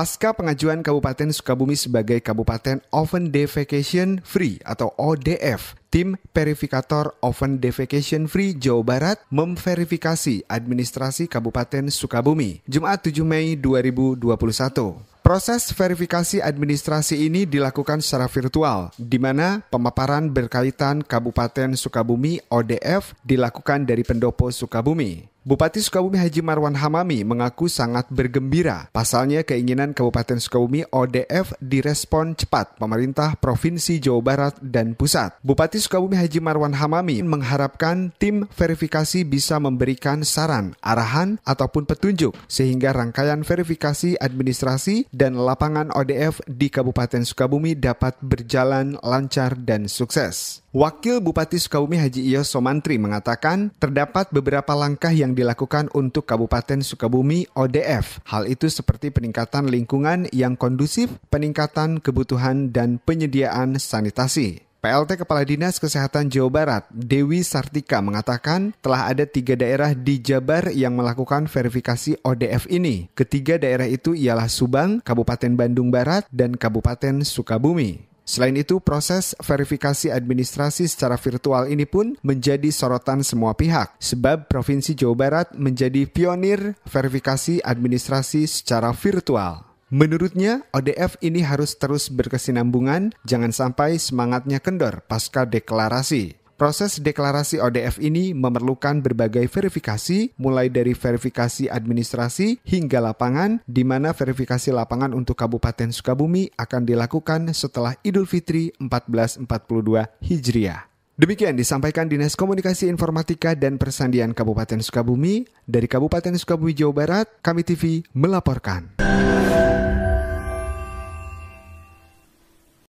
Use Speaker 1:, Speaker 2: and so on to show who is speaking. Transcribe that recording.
Speaker 1: Pasca pengajuan Kabupaten Sukabumi sebagai Kabupaten Oven Defecation Free atau ODF, tim verifikator Oven Defecation Free Jawa Barat memverifikasi administrasi Kabupaten Sukabumi Jumat 7 Mei 2021. Proses verifikasi administrasi ini dilakukan secara virtual, di mana pemaparan berkaitan Kabupaten Sukabumi (ODF) dilakukan dari pendopo Sukabumi. Bupati Sukabumi Haji Marwan Hamami mengaku sangat bergembira. Pasalnya keinginan Kabupaten Sukabumi ODF direspon cepat pemerintah Provinsi Jawa Barat dan pusat. Bupati Sukabumi Haji Marwan Hamami mengharapkan tim verifikasi bisa memberikan saran, arahan, ataupun petunjuk sehingga rangkaian verifikasi administrasi dan lapangan ODF di Kabupaten Sukabumi dapat berjalan lancar dan sukses. Wakil Bupati Sukabumi Haji Iyo Somantri mengatakan terdapat beberapa langkah yang yang dilakukan untuk Kabupaten Sukabumi ODF. Hal itu seperti peningkatan lingkungan yang kondusif, peningkatan kebutuhan dan penyediaan sanitasi. PLT Kepala Dinas Kesehatan Jawa Barat, Dewi Sartika mengatakan telah ada tiga daerah di Jabar yang melakukan verifikasi ODF ini. Ketiga daerah itu ialah Subang, Kabupaten Bandung Barat, dan Kabupaten Sukabumi. Selain itu, proses verifikasi administrasi secara virtual ini pun menjadi sorotan semua pihak, sebab Provinsi Jawa Barat menjadi pionir verifikasi administrasi secara virtual. Menurutnya, ODF ini harus terus berkesinambungan, jangan sampai semangatnya kendor pasca deklarasi. Proses deklarasi ODF ini memerlukan berbagai verifikasi, mulai dari verifikasi administrasi hingga lapangan, di mana verifikasi lapangan untuk Kabupaten Sukabumi akan dilakukan setelah Idul Fitri 1442 Hijriah. Demikian disampaikan Dinas Komunikasi Informatika dan Persandian Kabupaten Sukabumi. Dari Kabupaten Sukabumi, Jawa Barat, Kami TV melaporkan.